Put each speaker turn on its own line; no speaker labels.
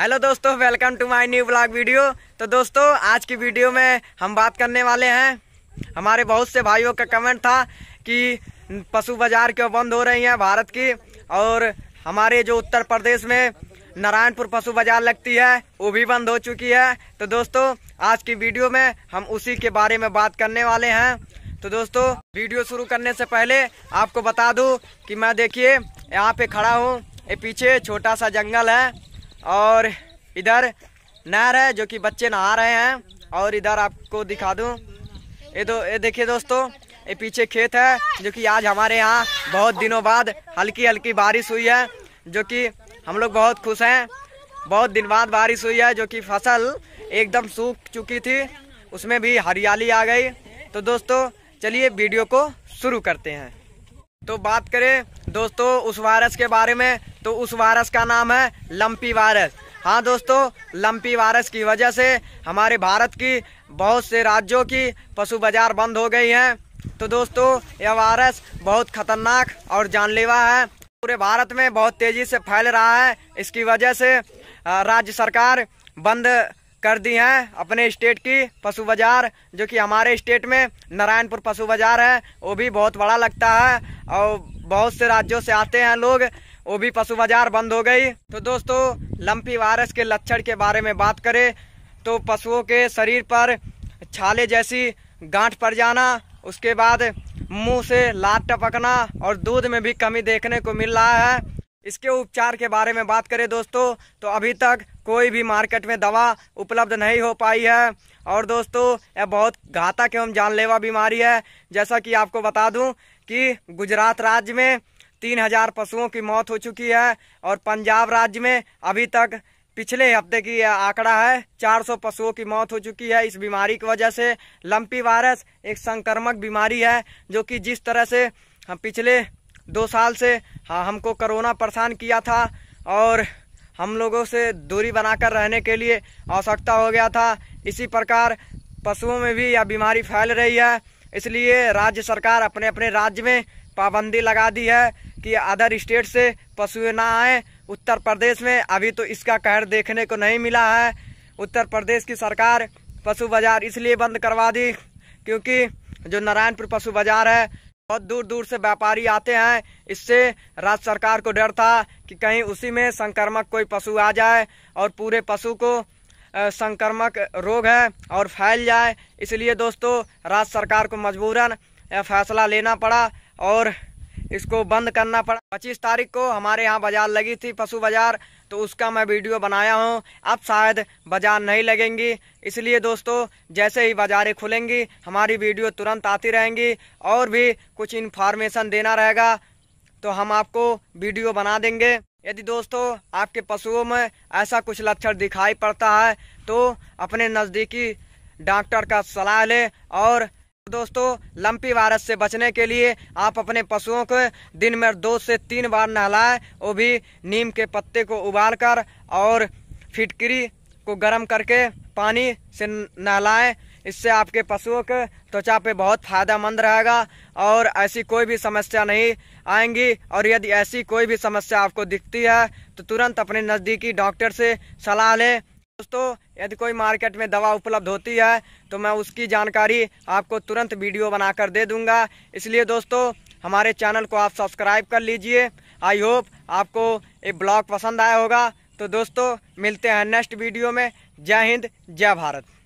hello दोस्तों welcome to my new blog video तो दोस्तों आज की वीडियो में हम बात करने वाले हैं हमारे बहुत से भाइयों का कमेंट था कि पशु बाजार क्यों बंद हो रही हैं भारत की और हमारे जो उत्तर प्रदेश में नारायणपुर पशु बाजार लगती है वो भी बंद हो चुकी है तो दोस्तों आज की वीडियो में हम उसी के बारे में बात करने वाले हैं तो दोस्तों वीडियो शुरू करने से पहले आपको बता दूं कि मैं देखिए यहाँ पे खड़ा हूँ ये पीछे छोटा सा जंगल है और इधर नहर है जो कि बच्चे नहा रहे हैं और इधर आपको दिखा दूं ये तो ये देखिए दोस्तों ये पीछे खेत है जो कि आज हमारे यहाँ बहुत दिनों बाद हल्की हल्की बारिश हुई है जो कि हम लोग बहुत खुश हैं बहुत दिन बाद बारिश हुई है जो कि फसल एकदम सूख चुकी थी उसमें भी हरियाली आ गई तो दोस्तों चलिए वीडियो को शुरू करते हैं तो बात करें दोस्तों उस वायरस के बारे में तो उस वायरस का नाम है लंपी वायरस हाँ दोस्तों लंपी वायरस की वजह से हमारे भारत की बहुत से राज्यों की पशु बाजार बंद हो गई हैं तो दोस्तों यह वायरस बहुत खतरनाक और जानलेवा है पूरे भारत में बहुत तेज़ी से फैल रहा है इसकी वजह से राज्य सरकार बंद कर दी हैं अपने स्टेट की पशु बाज़ार जो कि हमारे स्टेट में नारायणपुर पशु बाज़ार है वो भी बहुत बड़ा लगता है और बहुत से राज्यों से आते हैं लोग वो भी पशु बाजार बंद हो गई तो दोस्तों लंपी वायरस के लक्षण के बारे में बात करें तो पशुओं के शरीर पर छाले जैसी गांठ पड़ जाना उसके बाद मुंह से लात टपकना और दूध में भी कमी देखने को मिल रहा है इसके उपचार के बारे में बात करें दोस्तों तो अभी तक कोई भी मार्केट में दवा उपलब्ध नहीं हो पाई है और दोस्तों यह बहुत घातक एवं जानलेवा बीमारी है जैसा कि आपको बता दूं कि गुजरात राज्य में तीन हजार पशुओं की मौत हो चुकी है और पंजाब राज्य में अभी तक पिछले हफ्ते की आंकड़ा है 400 पशुओं की मौत हो चुकी है इस बीमारी की वजह से लंपी वायरस एक संक्रमक बीमारी है जो कि जिस तरह से हम पिछले दो साल से हाँ, हमको कोरोना परेशान किया था और हम लोगों से दूरी बनाकर रहने के लिए आवश्यकता हो गया था इसी प्रकार पशुओं में भी यह बीमारी फैल रही है इसलिए राज्य सरकार अपने अपने राज्य में पाबंदी लगा दी है कि अदर स्टेट से पशुएं ना आए उत्तर प्रदेश में अभी तो इसका कहर देखने को नहीं मिला है उत्तर प्रदेश की सरकार पशु बाजार इसलिए बंद करवा दी क्योंकि जो नारायणपुर पशु बाजार है बहुत दूर दूर से व्यापारी आते हैं इससे राज्य सरकार को डर था कि कहीं उसी में संक्रमक कोई पशु आ जाए और पूरे पशु को संक्रमक रोग है और फैल जाए इसलिए दोस्तों राज्य सरकार को मजबूरन फैसला लेना पड़ा और इसको बंद करना पड़ा पच्चीस तारीख को हमारे यहाँ बाजार लगी थी पशु बाजार तो उसका मैं वीडियो बनाया हूँ अब शायद बाजार नहीं लगेंगी इसलिए दोस्तों जैसे ही बाज़ारें खुलेंगी हमारी वीडियो तुरंत आती रहेंगी और भी कुछ इन्फॉर्मेशन देना रहेगा तो हम आपको वीडियो बना देंगे यदि दोस्तों आपके पशुओं में ऐसा कुछ लक्षण दिखाई पड़ता है तो अपने नज़दीकी डॉक्टर का सलाह लें और दोस्तों लंपी वायरस से बचने के लिए आप अपने पशुओं को दिन में दो से तीन बार नहलाएं वो भी नीम के पत्ते को उबालकर और फिटकरी को गर्म करके पानी से नहलाएं इससे आपके पशुओं के त्वचा पे बहुत फायदेमंद रहेगा और ऐसी कोई भी समस्या नहीं आएंगी और यदि ऐसी कोई भी समस्या आपको दिखती है तो तुरंत अपने नज़दीकी डॉक्टर से सलाह लें दोस्तों यदि कोई मार्केट में दवा उपलब्ध होती है तो मैं उसकी जानकारी आपको तुरंत वीडियो बनाकर दे दूंगा इसलिए दोस्तों हमारे चैनल को आप सब्सक्राइब कर लीजिए आई होप आपको ये ब्लॉग पसंद आया होगा तो दोस्तों मिलते हैं नेक्स्ट वीडियो में जय हिंद जय भारत